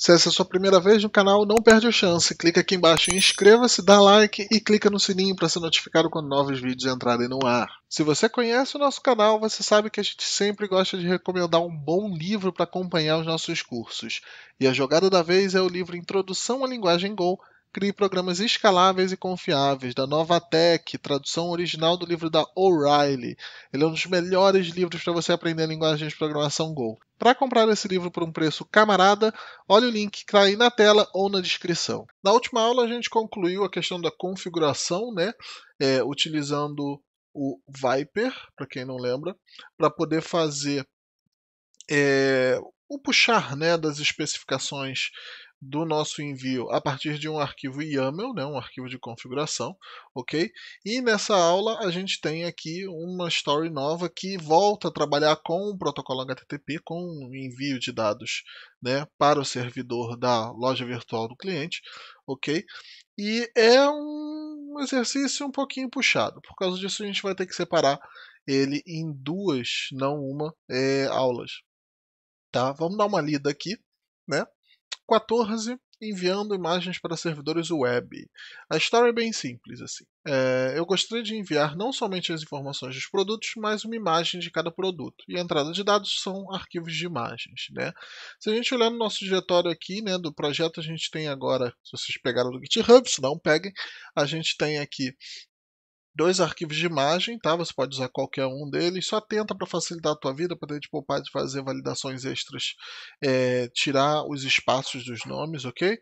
Se essa é a sua primeira vez no canal, não perde a chance. Clica aqui embaixo em inscreva-se, dá like e clica no sininho para ser notificado quando novos vídeos entrarem no ar. Se você conhece o nosso canal, você sabe que a gente sempre gosta de recomendar um bom livro para acompanhar os nossos cursos. E a jogada da vez é o livro Introdução à Linguagem Go Crie programas escaláveis e confiáveis, da Novatec, tradução original do livro da O'Reilly. Ele é um dos melhores livros para você aprender a linguagem de programação Go. Para comprar esse livro por um preço camarada, olhe o link que está aí na tela ou na descrição. Na última aula, a gente concluiu a questão da configuração, né? É, utilizando o Viper, para quem não lembra, para poder fazer é, o puxar né, das especificações do nosso envio a partir de um arquivo YAML, né, um arquivo de configuração, ok? E nessa aula a gente tem aqui uma story nova que volta a trabalhar com o protocolo HTTP, com o envio de dados né, para o servidor da loja virtual do cliente, ok? E é um exercício um pouquinho puxado, por causa disso a gente vai ter que separar ele em duas, não uma, é, aulas. Tá? Vamos dar uma lida aqui, né? 14 enviando imagens para servidores web. A história é bem simples assim. É, eu gostaria de enviar não somente as informações dos produtos, mas uma imagem de cada produto. E a entrada de dados são arquivos de imagens, né? Se a gente olhar no nosso diretório aqui, né, do projeto, a gente tem agora, se vocês pegaram do GitHub, se não peguem, a gente tem aqui dois arquivos de imagem, tá? Você pode usar qualquer um deles, só tenta para facilitar a tua vida, para te poupar de fazer validações extras, é, tirar os espaços dos nomes, ok?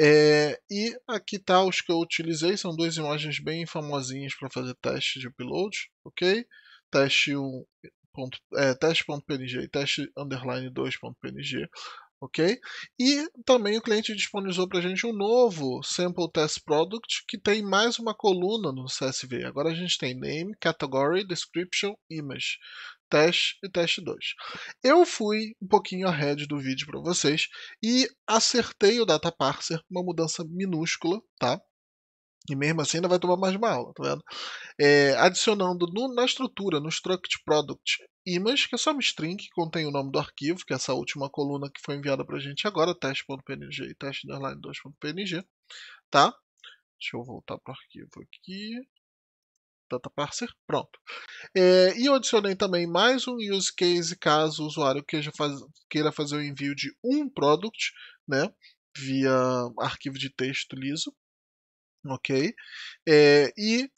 É, e aqui tá os que eu utilizei, são duas imagens bem famosinhas para fazer teste de upload, ok? Teste 1, um, ponto, é, teste.png e teste underline 2.png ok? E também o cliente disponibilizou para a gente um novo Sample Test Product que tem mais uma coluna no CSV. Agora a gente tem Name, Category, Description, Image, test e test 2. Eu fui um pouquinho ahead do vídeo para vocês e acertei o Data Parser, uma mudança minúscula, tá? E mesmo assim ainda vai tomar mais uma aula, tá vendo? É, adicionando no, na estrutura, no struct product, image, que é só uma string que contém o nome do arquivo, que é essa última coluna que foi enviada para a gente agora, teste.png e teste_2.png, tá? Deixa eu voltar para o arquivo aqui. Data parser, pronto. É, e eu adicionei também mais um use case caso o usuário faz, queira fazer o envio de um product, né? Via arquivo de texto liso ok? É, e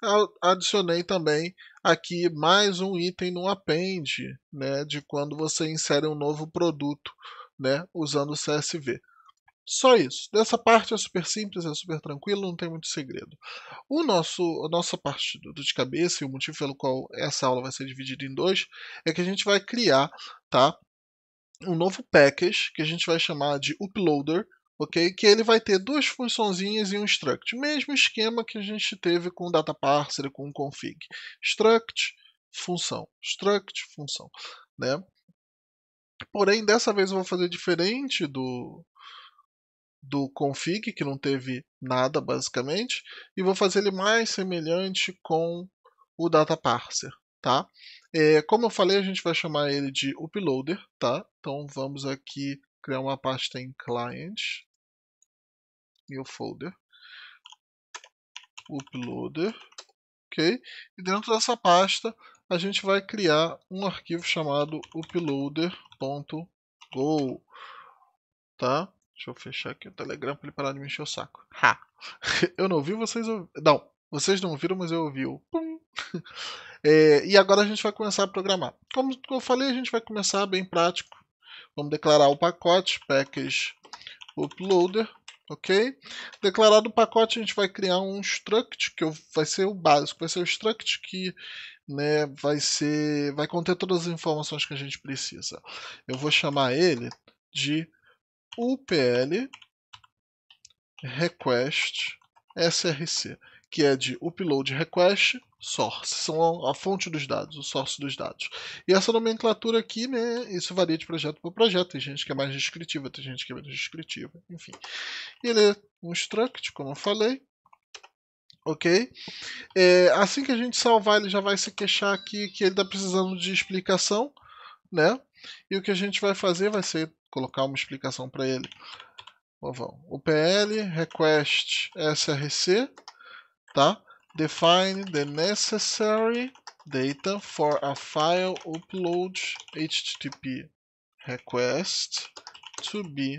adicionei também aqui mais um item no append, né, de quando você insere um novo produto, né, usando o CSV. Só isso. Dessa parte é super simples, é super tranquilo, não tem muito segredo. O nosso, a nossa parte do de cabeça e o motivo pelo qual essa aula vai ser dividida em dois é que a gente vai criar, tá? Um novo package que a gente vai chamar de uploader, ok? Que ele vai ter duas funçãozinhas e um struct, mesmo esquema que a gente teve com o data parser e com o config. Struct, função, struct, função, né? Porém, dessa vez eu vou fazer diferente do do config, que não teve nada basicamente, e vou fazer ele mais semelhante com o data parser, tá? É, como eu falei, a gente vai chamar ele de uploader, tá? Então vamos aqui criar uma pasta em client, meu folder, uploader, ok? E dentro dessa pasta a gente vai criar um arquivo chamado uploader.go, tá? Deixa eu fechar aqui o Telegram para ele parar de me encher o saco. Ha! Eu não ouvi, vocês ouviram. Não, vocês não viram mas eu ouvi o pum. É, e agora a gente vai começar a programar. Como eu falei, a gente vai começar bem prático, Vamos declarar o pacote package uploader, ok? Declarado o pacote, a gente vai criar um struct, que vai ser o básico, vai ser o struct que né, vai, ser, vai conter todas as informações que a gente precisa. Eu vou chamar ele de upl request src que é de upload request, source, são a fonte dos dados, o source dos dados. E essa nomenclatura aqui, né, isso varia de projeto para projeto, tem gente que é mais descritiva, tem gente que é menos descritiva, enfim. Ele é um struct, como eu falei, ok? É, assim que a gente salvar, ele já vai se queixar aqui que ele está precisando de explicação, né? E o que a gente vai fazer vai ser colocar uma explicação para ele. Vamos, o upl request src tá? Define the necessary data for a file upload HTTP request to be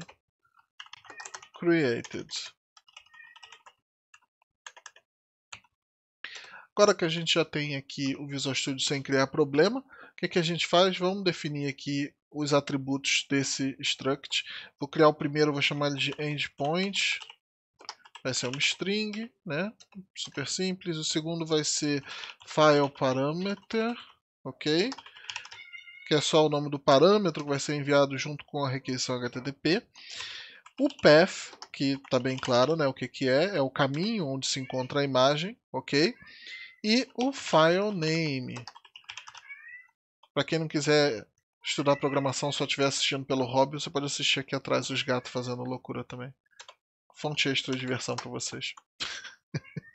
created. Agora que a gente já tem aqui o Visual Studio sem criar problema, o que, que a gente faz? Vamos definir aqui os atributos desse struct. Vou criar o primeiro, vou chamar ele de endpoint vai ser um string, né? Super simples. O segundo vai ser file parameter, ok? Que é só o nome do parâmetro que vai ser enviado junto com a requisição HTTP. O path, que está bem claro né, o que, que é, é o caminho onde se encontra a imagem, ok? E o file name. Para quem não quiser estudar programação, só estiver assistindo pelo hobby, você pode assistir aqui atrás os gatos fazendo loucura também fonte extra de diversão para vocês.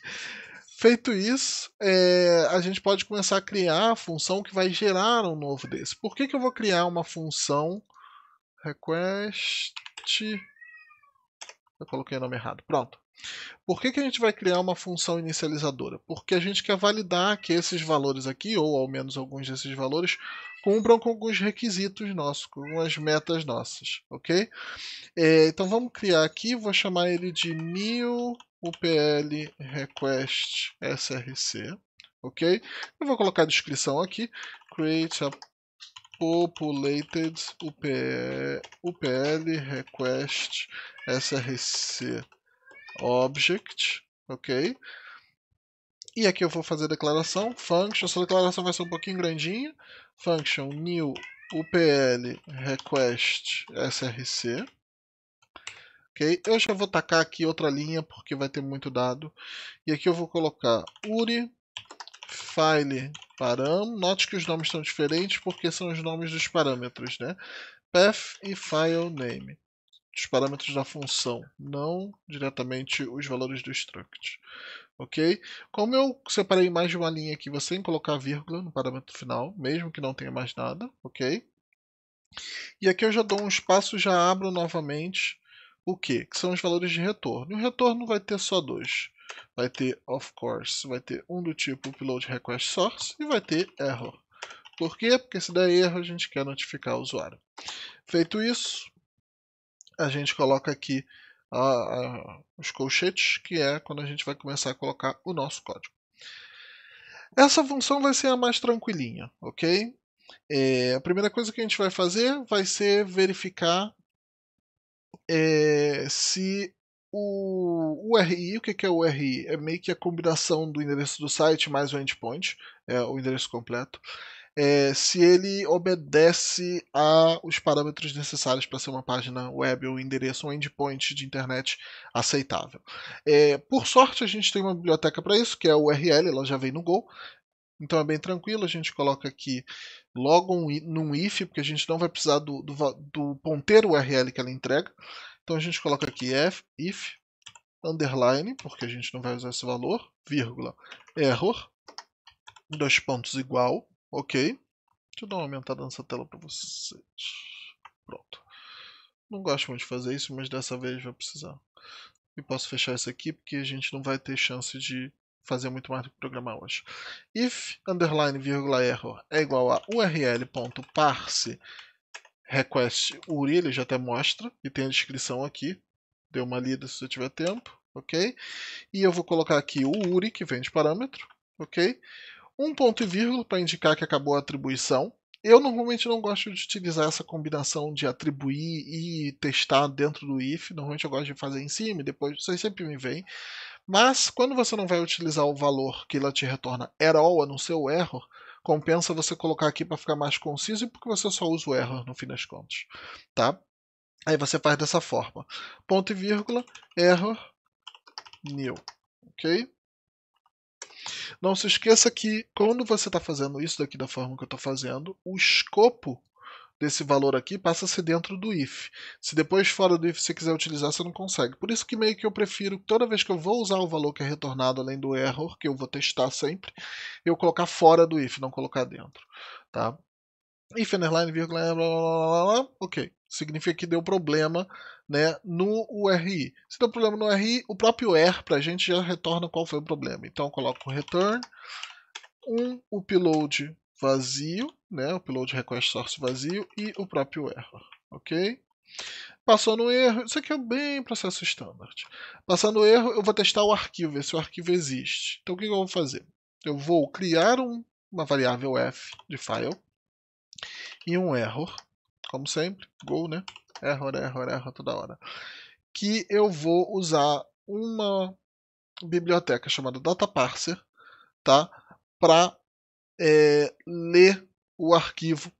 Feito isso, é, a gente pode começar a criar a função que vai gerar um novo desse. Por que, que eu vou criar uma função request... Eu coloquei o nome errado. Pronto. Por que, que a gente vai criar uma função inicializadora? Porque a gente quer validar que esses valores aqui, ou ao menos alguns desses valores, cumpram com alguns requisitos nossos, com algumas metas nossas, ok? É, então vamos criar aqui, vou chamar ele de new upl request src, ok? Eu vou colocar a descrição aqui, create a populated upl, UPL request src object, ok? E aqui eu vou fazer a declaração, function, essa declaração vai ser um pouquinho grandinha, function new upl request src, ok? Eu já vou tacar aqui outra linha, porque vai ter muito dado, e aqui eu vou colocar uri file param, note que os nomes estão diferentes porque são os nomes dos parâmetros, né? path e file name os parâmetros da função, não diretamente os valores do struct. Ok? Como eu separei mais de uma linha aqui, você tem que colocar vírgula no parâmetro final, mesmo que não tenha mais nada, ok? E aqui eu já dou um espaço, já abro novamente o quê? que? são os valores de retorno. E o retorno vai ter só dois. Vai ter, of course, vai ter um do tipo upload request source e vai ter error. Por quê? Porque se der erro, a gente quer notificar o usuário. Feito isso, a gente coloca aqui os colchetes, que é quando a gente vai começar a colocar o nosso código. Essa função vai ser a mais tranquilinha, ok? É, a primeira coisa que a gente vai fazer vai ser verificar é, se o URI, o que é o URI? É meio que a combinação do endereço do site mais o endpoint, é o endereço completo é, se ele obedece a os parâmetros necessários para ser uma página web ou endereço, um endpoint de internet aceitável. É, por sorte, a gente tem uma biblioteca para isso, que é a URL, ela já vem no Go, então é bem tranquilo, a gente coloca aqui logo um, num if, porque a gente não vai precisar do, do, do, ponteiro URL que ela entrega. Então a gente coloca aqui if, if underline, porque a gente não vai usar esse valor, vírgula, error, dois pontos igual, Ok. Deixa eu dar uma aumentada nessa tela para vocês. Pronto. Não gosto muito de fazer isso, mas dessa vez vai precisar. E posso fechar isso aqui porque a gente não vai ter chance de fazer muito mais do que programar hoje. If underline vírgula error é igual a url.parse request URI, ele já até mostra e tem a descrição aqui. Deu uma lida se você tiver tempo, ok? E eu vou colocar aqui o URI, que vem de parâmetro, ok? Um ponto e vírgula para indicar que acabou a atribuição. Eu normalmente não gosto de utilizar essa combinação de atribuir e testar dentro do if. Normalmente eu gosto de fazer em cima e depois vocês sempre me veem. Mas quando você não vai utilizar o valor que ela te retorna at all, a não seu error, compensa você colocar aqui para ficar mais conciso e porque você só usa o error no fim das contas. Tá? Aí você faz dessa forma. Ponto e vírgula, error, new. Ok? Não se esqueça que quando você está fazendo isso daqui da forma que eu estou fazendo, o escopo desse valor aqui passa a ser dentro do if. Se depois fora do if você quiser utilizar, você não consegue. Por isso que meio que eu prefiro, toda vez que eu vou usar o valor que é retornado além do error, que eu vou testar sempre, eu colocar fora do if, não colocar dentro. Tá? If underline, vírgula, blá, blá, blá, blá, ok. Significa que deu problema né, no URI. Se der problema no URI, o próprio R para a gente já retorna qual foi o problema. Então eu coloco return um upload vazio, né, upload request source vazio e o próprio error, ok? Passou no erro, isso aqui é bem processo standard. Passando erro, eu vou testar o arquivo, ver se o arquivo existe. Então o que eu vou fazer? Eu vou criar um, uma variável f de file e um error, como sempre, go, né? error, né? error, né? error toda hora, que eu vou usar uma biblioteca chamada DataParser, tá? Para é, ler o arquivo,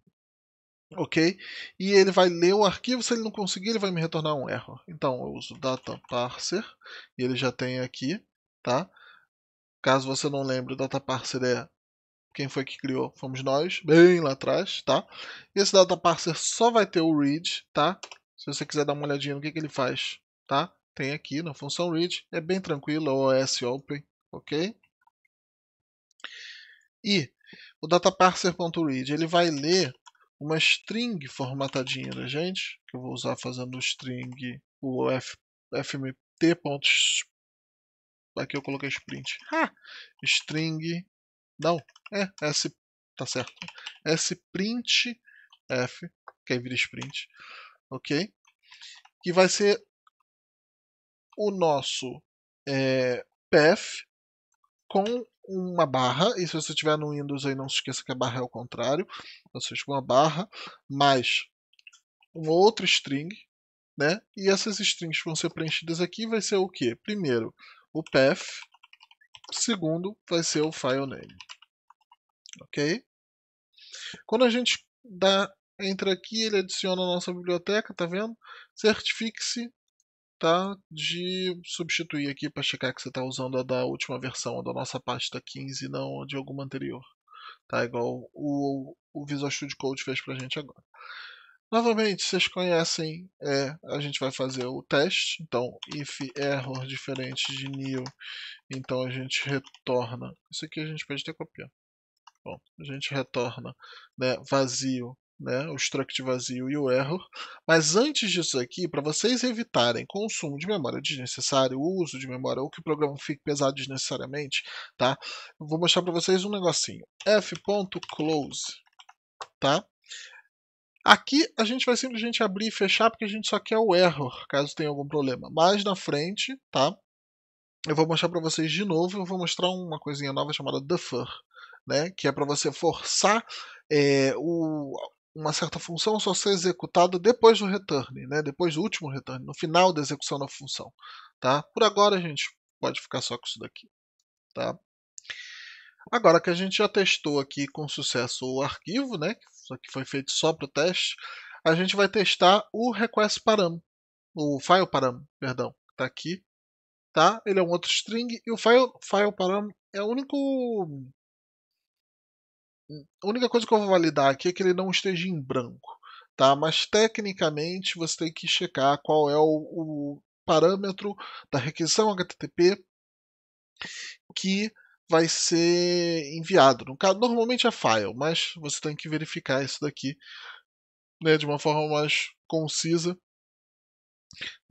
ok? E ele vai ler o arquivo, se ele não conseguir, ele vai me retornar um error. Então eu uso DataParser, e ele já tem aqui, tá? Caso você não lembre, o DataParser é quem foi que criou? Fomos nós, bem lá atrás, tá? E esse data parser só vai ter o read, tá? Se você quiser dar uma olhadinha no que, que ele faz, tá? Tem aqui na função read, é bem tranquilo, é OS Open, ok? E o dataparser.read, ele vai ler uma string formatadinha da né, gente, que eu vou usar fazendo o string, o f, fmt. Aqui eu coloquei sprint. Ha! String não, é S, tá certo. S print F, que aí vira sprint, ok? Que vai ser o nosso é, path com uma barra, e se você estiver no Windows aí, não se esqueça que a barra é o contrário, ou seja, uma barra, mais um outro string, né? E essas strings vão ser preenchidas aqui, vai ser o que? Primeiro, o path, segundo vai ser o file name. Ok? Quando a gente dá entra aqui, ele adiciona a nossa biblioteca, tá vendo? Certifique-se tá, de substituir aqui para checar que você está usando a da última versão, a da nossa pasta 15, não a de alguma anterior. Tá igual o, o Visual Studio Code fez a gente agora. Novamente, vocês conhecem, é, a gente vai fazer o teste, então if error diferente de new, então a gente retorna, isso aqui a gente pode até copiar, bom, a gente retorna né, vazio, né, o struct vazio e o error, mas antes disso aqui, para vocês evitarem consumo de memória desnecessário, uso de memória, ou que o programa fique pesado desnecessariamente, tá, Eu vou mostrar para vocês um negocinho, f.close, tá, Aqui a gente vai simplesmente abrir e fechar porque a gente só quer o error, caso tenha algum problema. Mais na frente, tá? Eu vou mostrar para vocês de novo, eu vou mostrar uma coisinha nova chamada defer, né? Que é para você forçar é, o, uma certa função só ser executada depois do return, né? Depois do último return, no final da execução da função, tá? Por agora a gente pode ficar só com isso daqui, tá? Agora que a gente já testou aqui com sucesso o arquivo, né, só que foi feito só para o teste, a gente vai testar o request param, o file param, perdão, que está aqui. Tá? Ele é um outro string e o file, file param é o único a única coisa que eu vou validar aqui é que ele não esteja em branco, tá? Mas tecnicamente você tem que checar qual é o, o parâmetro da requisição HTTP que vai ser enviado. No caso, normalmente é file, mas você tem que verificar isso daqui né, de uma forma mais concisa.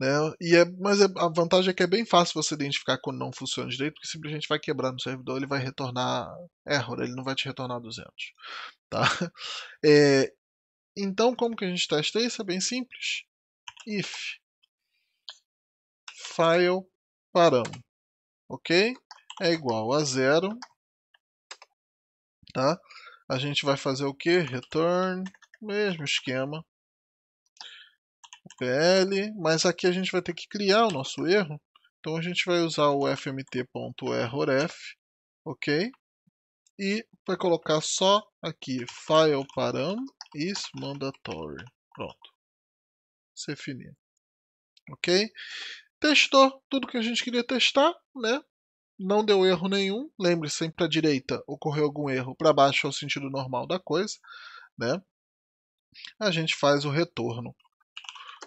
Né? E é, mas é, a vantagem é que é bem fácil você identificar quando não funciona direito, porque simplesmente vai quebrar no servidor, ele vai retornar error, ele não vai te retornar 200. Tá? É, então, como que a gente testa isso? É bem simples. If file param, ok? é igual a zero, tá? A gente vai fazer o que? Return, mesmo esquema, PL, mas aqui a gente vai ter que criar o nosso erro, então a gente vai usar o fmt.errorf, ok? E vai colocar só aqui file param is mandatory. Pronto. Ser finir. Ok? Testou tudo que a gente queria testar, né? não deu erro nenhum. Lembre-se, sempre para a direita ocorreu algum erro, para baixo é o sentido normal da coisa. Né? A gente faz o retorno.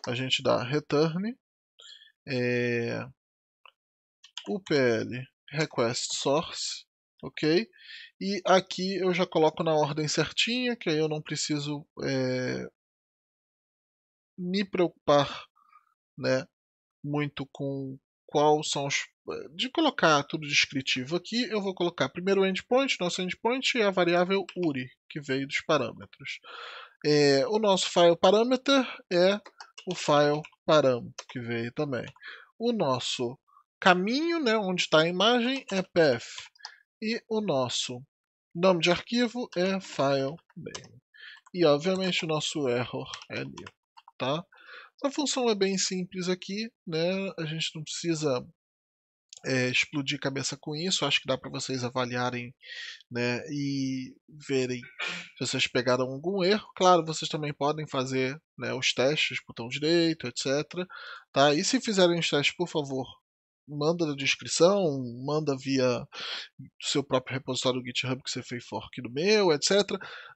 A gente dá return é, upl request source, ok? E aqui eu já coloco na ordem certinha, que aí eu não preciso é, me preocupar né, muito com qual são os. Eh, de colocar tudo descritivo aqui, eu vou colocar primeiro o endpoint, nosso endpoint é a variável URI, que veio dos parâmetros. É, o nosso file parameter é o file param, que veio também. O nosso caminho, né, onde está a imagem, é path. E o nosso nome de arquivo é file name. E, obviamente, o nosso error é nil. Tá? A função é bem simples aqui, né? a gente não precisa é, explodir cabeça com isso, acho que dá para vocês avaliarem né, e verem se vocês pegaram algum erro. Claro, vocês também podem fazer né, os testes, botão direito, etc. Tá? E se fizerem os testes, por favor, manda na descrição, manda via seu próprio repositório GitHub que você fez fork do meu, etc.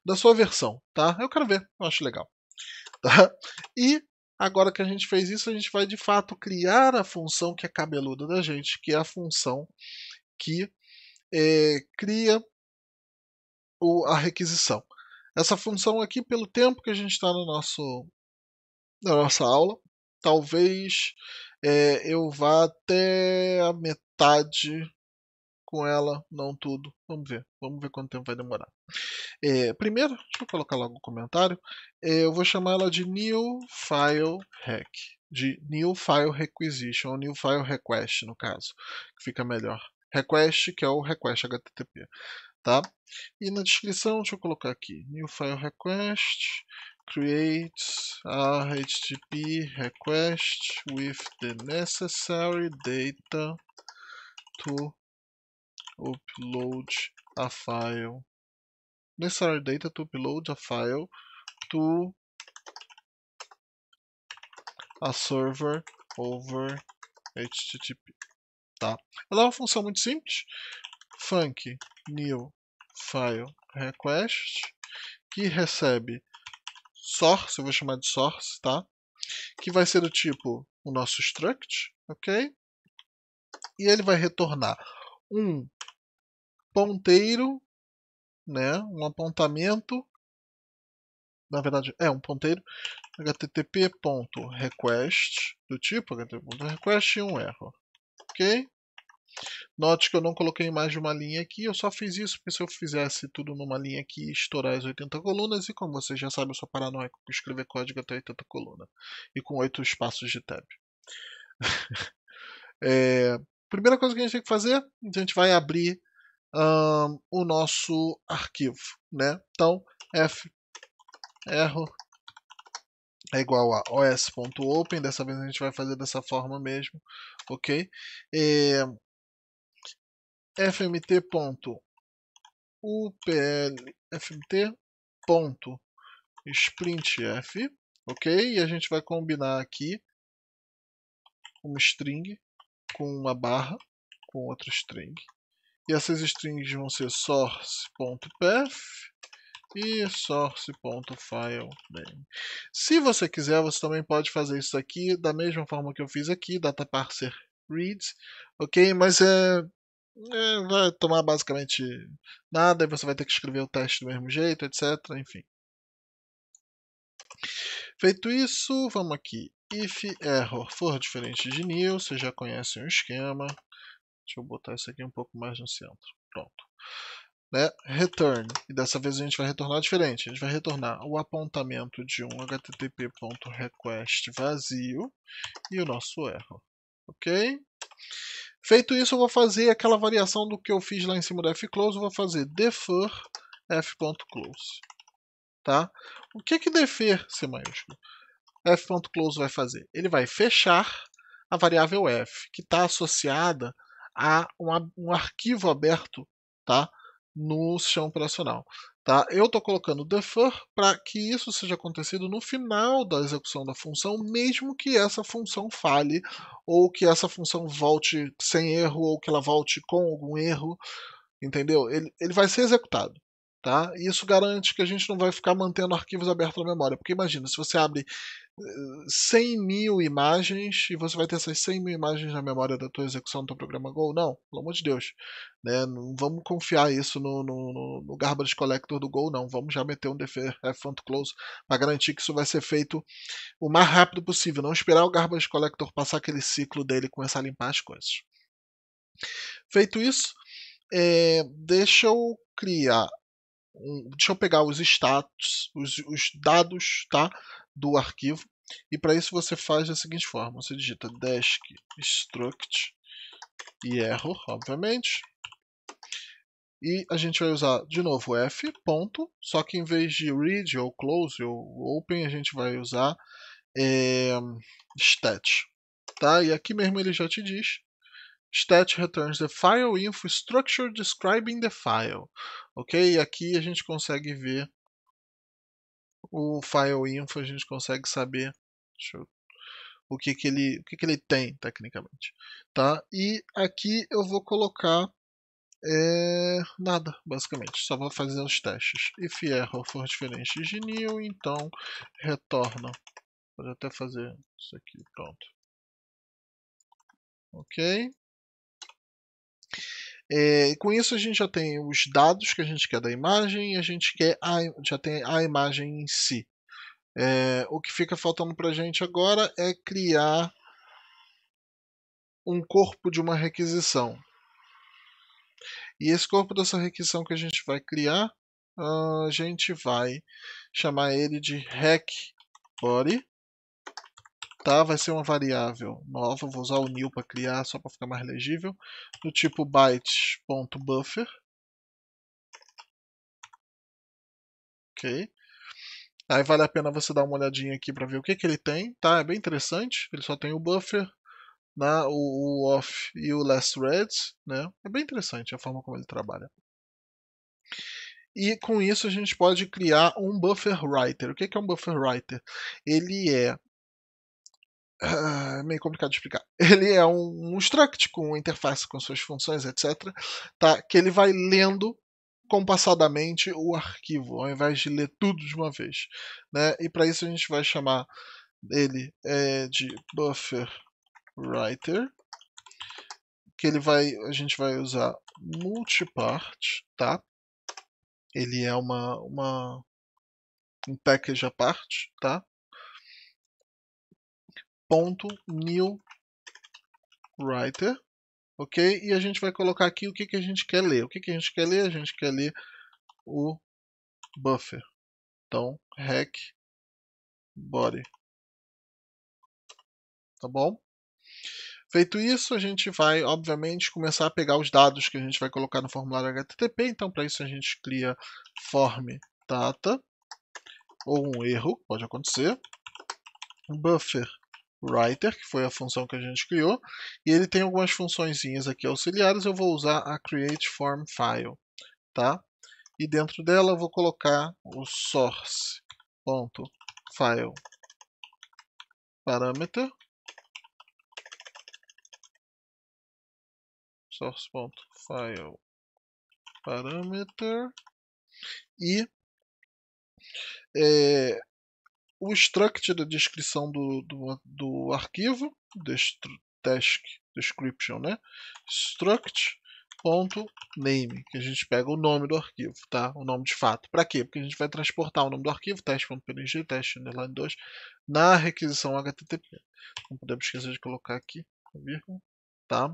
Da sua versão, tá? Eu quero ver, eu acho legal. Tá? E Agora que a gente fez isso, a gente vai de fato criar a função que é cabeluda da gente, que é a função que é, cria o, a requisição. Essa função aqui, pelo tempo que a gente está no nosso na nossa aula, talvez é, eu vá até a metade com ela, não tudo. Vamos ver, vamos ver quanto tempo vai demorar. É, primeiro, deixa eu colocar logo um comentário. É, eu vou chamar ela de New File Hack, de New File Requisition, ou New File Request, no caso, que fica melhor. Request, que é o request HTTP, tá? E na descrição, deixa eu colocar aqui, New File Request, create a HTTP request with the necessary data to upload a file. Necessary data to upload a file to a server over HTTP. Tá? Ela é uma função muito simples. Func new file request que recebe source, eu vou chamar de source, tá? Que vai ser do tipo o nosso struct, ok? E ele vai retornar um ponteiro, né? Um apontamento. Na verdade, é um ponteiro. http.request do tipo http.request e um erro. OK? Note que eu não coloquei mais de uma linha aqui, eu só fiz isso porque se eu fizesse tudo numa linha aqui, estourar as 80 colunas, e como vocês já sabem, eu sou paranoico por escrever código até 80 colunas, e com 8 espaços de tab. é, primeira coisa que a gente tem que fazer, a gente vai abrir um, o nosso arquivo, né? Então, f erro é igual a os.open, dessa vez a gente vai fazer dessa forma mesmo, ok? E, é, fmt.upl, fmt ok? E a gente vai combinar aqui uma string com uma barra com outra string, e essas strings vão ser source.path e source.filename. Se você quiser, você também pode fazer isso aqui da mesma forma que eu fiz aqui, data parser reads, ok? Mas é, é, vai tomar basicamente nada e você vai ter que escrever o teste do mesmo jeito, etc. Enfim. Feito isso, vamos aqui. If error for diferente de new, você já conhece o esquema. Deixa eu botar isso aqui um pouco mais no centro. Pronto. Né? Return. E dessa vez a gente vai retornar diferente. A gente vai retornar o apontamento de um http.request vazio e o nosso erro. Ok? Feito isso, eu vou fazer aquela variação do que eu fiz lá em cima do fclose. Eu vou fazer defer f.close. Tá? O que que defer, C maiúsculo, f.close vai fazer? Ele vai fechar a variável f, que está associada a um, um arquivo aberto tá, no sistema operacional. Tá? Eu estou colocando defer para que isso seja acontecido no final da execução da função, mesmo que essa função falhe, ou que essa função volte sem erro, ou que ela volte com algum erro, entendeu? Ele, ele vai ser executado. Tá? Isso garante que a gente não vai ficar mantendo arquivos abertos na memória, porque imagina, se você abre 100 eh, mil imagens e você vai ter essas 100 mil imagens na memória da tua execução do teu programa Go, não, pelo amor de Deus, né? não vamos confiar isso no, no, no garbage collector do Go, não, vamos já meter um default é, close para garantir que isso vai ser feito o mais rápido possível, não esperar o garbage collector passar aquele ciclo dele e começar a limpar as coisas. Feito isso, é, deixa eu criar um, deixa eu pegar os status, os, os dados tá, do arquivo. E para isso você faz da seguinte forma, você digita desk struct e error, obviamente. E a gente vai usar de novo f, ponto, só que em vez de read ou close ou open, a gente vai usar é, stat. Tá? E aqui mesmo ele já te diz stat returns the file info structure describing the file. Ok? E aqui a gente consegue ver o file info, a gente consegue saber eu, o, que, que, ele, o que, que ele tem tecnicamente. Tá? E aqui eu vou colocar é, nada, basicamente. Só vou fazer os testes. If error for diferente de new, então retorna. Vou até fazer isso aqui, pronto. Ok. É, com isso a gente já tem os dados que a gente quer da imagem e a gente quer a, já tem a imagem em si. É, o que fica faltando para a gente agora é criar um corpo de uma requisição. E esse corpo dessa requisição que a gente vai criar, ah, a gente vai chamar ele de rec body vai ser uma variável nova, vou usar o new para criar só para ficar mais legível, do tipo bytes.buffer. OK. Aí vale a pena você dar uma olhadinha aqui para ver o que, que ele tem, tá? É bem interessante, ele só tem o buffer, na, o, o off e o last read né? É bem interessante a forma como ele trabalha. E com isso a gente pode criar um buffer writer. O que é um buffer writer? Ele é ah, meio complicado de explicar. Ele é um, um struct com interface com suas funções, etc. Tá? Que ele vai lendo compassadamente o arquivo, ao invés de ler tudo de uma vez. Né? E para isso a gente vai chamar ele é, de buffer writer, que ele vai, a gente vai usar multipart, tá? Ele é uma, uma um package à parte, tá? ponto new writer, ok? E a gente vai colocar aqui o que, que a gente quer ler. O que, que a gente quer ler? A gente quer ler o buffer. Então, hack body. Tá bom? Feito isso, a gente vai, obviamente, começar a pegar os dados que a gente vai colocar no formulário HTTP. Então, para isso, a gente cria form data, ou um erro, pode acontecer, buffer writer, que foi a função que a gente criou, e ele tem algumas funções aqui auxiliares, eu vou usar a create form file, tá? E dentro dela eu vou colocar o source.file parâmetro source.file parâmetro e é, o struct da descrição do, do, do arquivo, task description, né? struct.name, que a gente pega o nome do arquivo, tá? O nome de fato. Para quê? Porque a gente vai transportar o nome do arquivo, test.png, teste 2, na requisição HTTP. Não podemos esquecer de colocar aqui a vírgula, tá?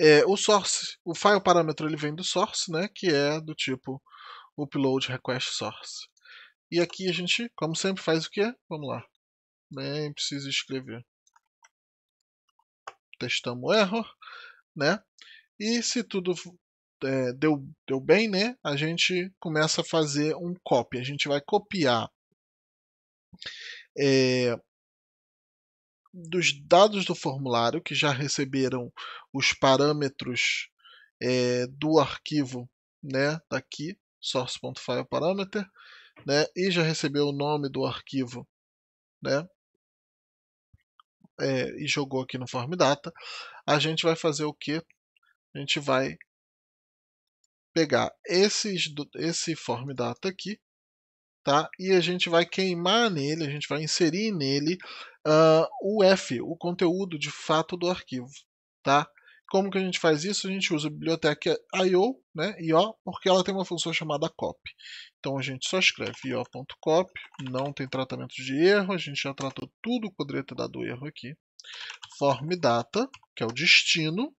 É, o source, o file parâmetro ele vem do source, né? Que é do tipo upload request source. E aqui a gente, como sempre, faz o que? Vamos lá. Nem precisa escrever. Testamos o erro, né? E se tudo é, deu, deu bem, né? A gente começa a fazer um copy. A gente vai copiar é, dos dados do formulário que já receberam os parâmetros é, do arquivo, né? Daqui, source.file parameter né, e já recebeu o nome do arquivo né, é, e jogou aqui no form data, a gente vai fazer o que? A gente vai pegar esses, esse form data aqui tá? e a gente vai queimar nele, a gente vai inserir nele uh, o F, o conteúdo de fato do arquivo. Tá? Como que a gente faz isso? A gente usa a biblioteca I.O., né, IO, porque ela tem uma função chamada copy. Então a gente só escreve io.copy, não tem tratamento de erro, a gente já tratou tudo que poderia ter dado erro aqui. Form data, que é o destino,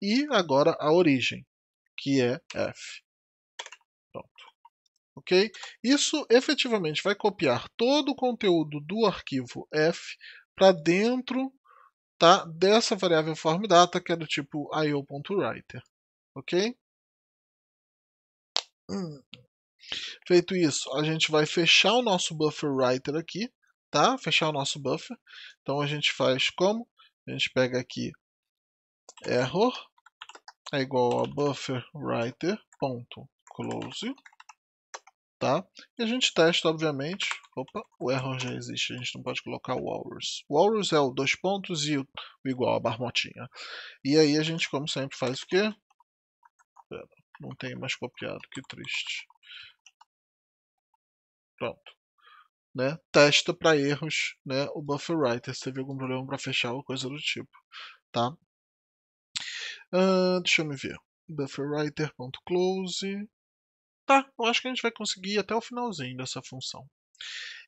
e agora a origem, que é f. Pronto. Ok? Isso efetivamente vai copiar todo o conteúdo do arquivo f para dentro tá, dessa variável form data, que é do tipo io.writer. Ok? Hum. Feito isso, a gente vai fechar o nosso buffer writer aqui, tá? Fechar o nosso buffer. Então a gente faz como? A gente pega aqui error é igual a buffer writer ponto close, tá? E a gente testa, obviamente, opa, o error já existe, a gente não pode colocar o walrus. O walrus é o dois pontos e o igual a barmotinha. E aí a gente, como sempre, faz o quê? Pera, não tem mais copiado, que triste. Pronto. Né? Testa para erros né? o buffer writer, se teve algum problema para fechar ou coisa do tipo. Tá? Uh, deixa eu me ver. Bufferwriter.close. Tá, eu acho que a gente vai conseguir até o finalzinho dessa função.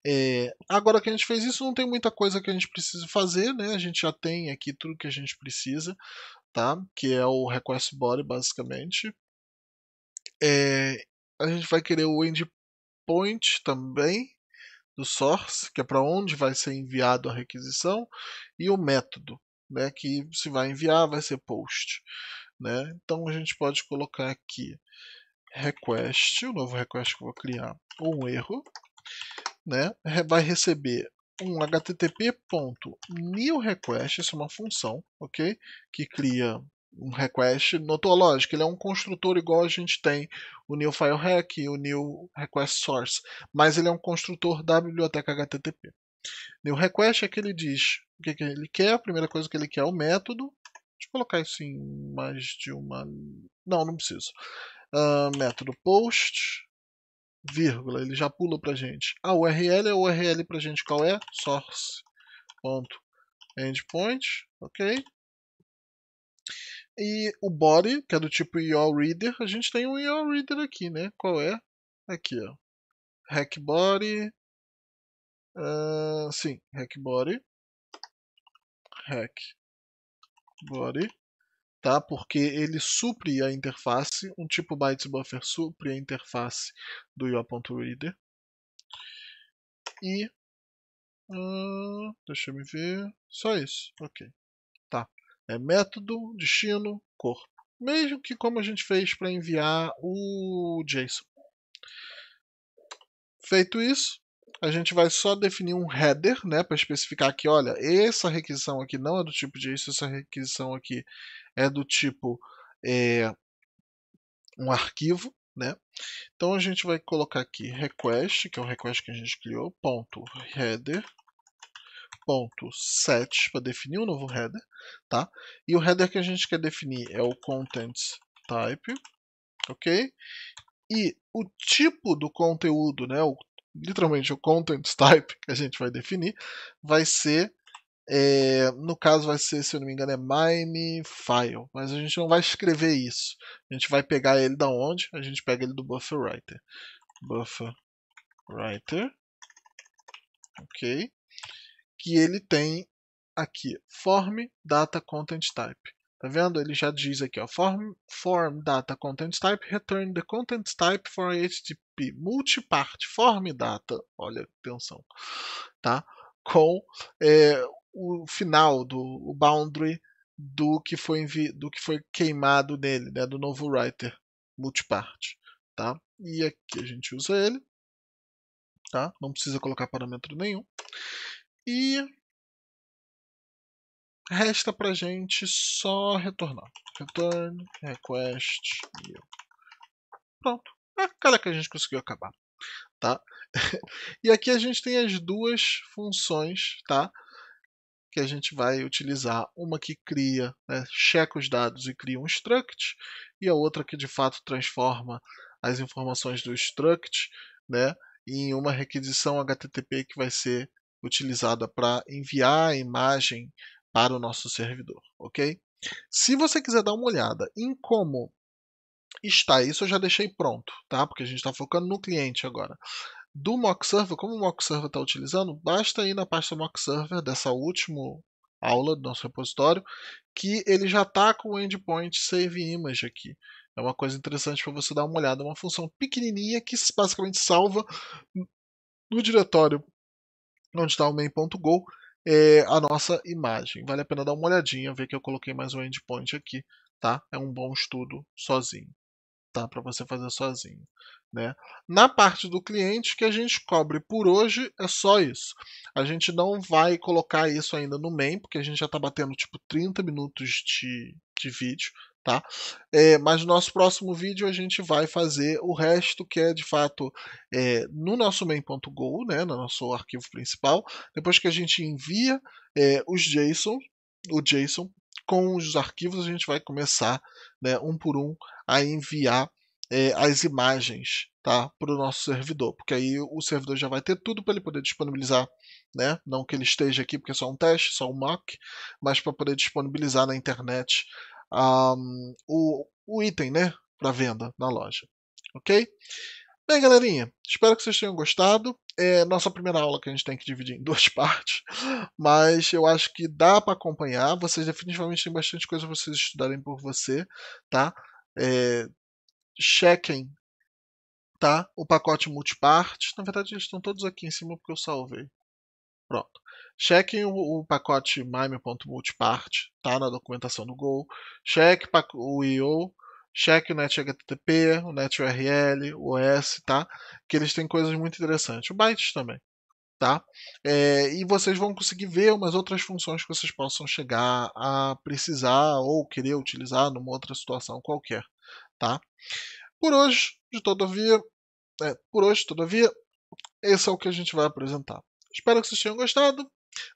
É, agora que a gente fez isso, não tem muita coisa que a gente precisa fazer, né? A gente já tem aqui tudo que a gente precisa, tá? Que é o request body, basicamente. É, a gente vai querer o end point também do source, que é para onde vai ser enviado a requisição, e o método, né, que se vai enviar vai ser post. Né? Então a gente pode colocar aqui request, o novo request que eu vou criar, um erro, né? vai receber um http.newRequest, isso é uma função, ok? Que cria um request notou lógica, ele é um construtor igual a gente tem o new file hack e o new request source, mas ele é um construtor da biblioteca HTTP. New request é que ele diz o que, que ele quer, a primeira coisa que ele quer é o método. Deixa eu colocar isso em mais de uma. Não, não preciso. Uh, método post, vírgula, ele já pula para gente. A URL, é a URL para gente qual é? source.endpoint, ok? E o body, que é do tipo IO Reader, a gente tem um IO Reader aqui, né? Qual é? Aqui, ó. Hack body. Uh, sim, hack body. Hack body. Tá? Porque ele supre a interface, um tipo bytes buffer supre a interface do your.reader. E. Uh, deixa eu me ver. Só isso. Ok. Tá. É método, destino, corpo. Mesmo que como a gente fez para enviar o JSON. Feito isso, a gente vai só definir um header, né, para especificar que, olha, essa requisição aqui não é do tipo JSON, essa requisição aqui é do tipo é, um arquivo, né? Então a gente vai colocar aqui request, que é o request que a gente criou, ponto header set para definir um novo header, tá? E o header que a gente quer definir é o content type, ok? E o tipo do conteúdo, né, o, literalmente o content type que a gente vai definir, vai ser, é, no caso vai ser, se eu não me engano, é mime file, mas a gente não vai escrever isso. A gente vai pegar ele da onde? A gente pega ele do buffer writer. Buffer writer, ok? que ele tem aqui, form data content type. Tá vendo? Ele já diz aqui, ó, form, form data content type return the content type for HTTP multipart form data. Olha, atenção, tá? Com é, o final do o boundary do que foi do que foi queimado nele, né, do novo writer multipart, tá? E aqui a gente usa ele, tá? Não precisa colocar parâmetro nenhum. E resta pra gente só retornar. Return, request, Pronto. É cara que a gente conseguiu acabar. Tá? e aqui a gente tem as duas funções, tá? que a gente vai utilizar uma que cria, né, checa os dados e cria um struct, e a outra que de fato transforma as informações do struct né, em uma requisição HTTP que vai ser utilizada para enviar a imagem para o nosso servidor, ok? Se você quiser dar uma olhada em como está isso, eu já deixei pronto, tá? Porque a gente está focando no cliente agora. Do mock server, como o mock server está utilizando, basta ir na pasta mock server dessa última aula do nosso repositório, que ele já está com o endpoint save image aqui. É uma coisa interessante para você dar uma olhada, é uma função pequenininha que basicamente salva no diretório onde está o main.go, é, a nossa imagem. Vale a pena dar uma olhadinha, ver que eu coloquei mais um endpoint aqui, tá? É um bom estudo sozinho, tá? Para você fazer sozinho. Né? Na parte do cliente que a gente cobre por hoje é só isso. A gente não vai colocar isso ainda no main, porque a gente já está batendo tipo 30 minutos de, de vídeo, tá? É, mas no nosso próximo vídeo a gente vai fazer o resto que é de fato é, no nosso main.go, né, no nosso arquivo principal. Depois que a gente envia é, os JSON, o JSON com os arquivos, a gente vai começar, né, um por um, a enviar é, as imagens tá, para o nosso servidor, porque aí o servidor já vai ter tudo para ele poder disponibilizar, né? não que ele esteja aqui porque é só um teste, só um mock, mas para poder disponibilizar na internet um, o, o item né, para venda na loja. Ok? Bem, galerinha, espero que vocês tenham gostado. É nossa primeira aula que a gente tem que dividir em duas partes, mas eu acho que dá para acompanhar. Vocês definitivamente têm bastante coisa para vocês estudarem por você, tá? É, chequem tá? o pacote multipartes. Na verdade, eles estão todos aqui em cima porque eu salvei. Pronto. Chequem o, o pacote mime.multipart, tá na documentação do Go. Cheque o IO, cheque o NetHTTP, o NetURL, o OS, tá? Que eles têm coisas muito interessantes. O Bytes também, tá? É, e vocês vão conseguir ver umas outras funções que vocês possam chegar a precisar ou querer utilizar numa outra situação qualquer, tá? Por hoje, de todavia, é, por hoje, todavia, esse é o que a gente vai apresentar. Espero que vocês tenham gostado.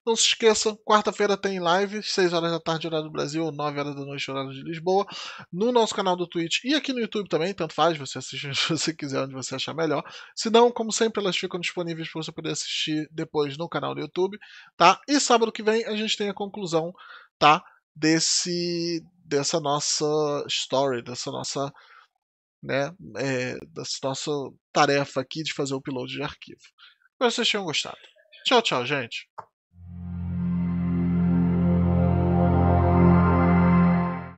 Não se esqueçam, quarta-feira tem live, 6 horas da tarde, horário do Brasil, 9 horas da noite, horário de Lisboa, no nosso canal do Twitch e aqui no YouTube também, tanto faz, você assiste onde você quiser, onde você achar melhor. Se não, como sempre, elas ficam disponíveis para você poder assistir depois no canal do YouTube, tá? E sábado que vem a gente tem a conclusão, tá? Desse, dessa nossa story, dessa nossa né, é, dessa nossa tarefa aqui de fazer o upload de arquivo. Espero que vocês tenham gostado. Tchau, tchau, gente.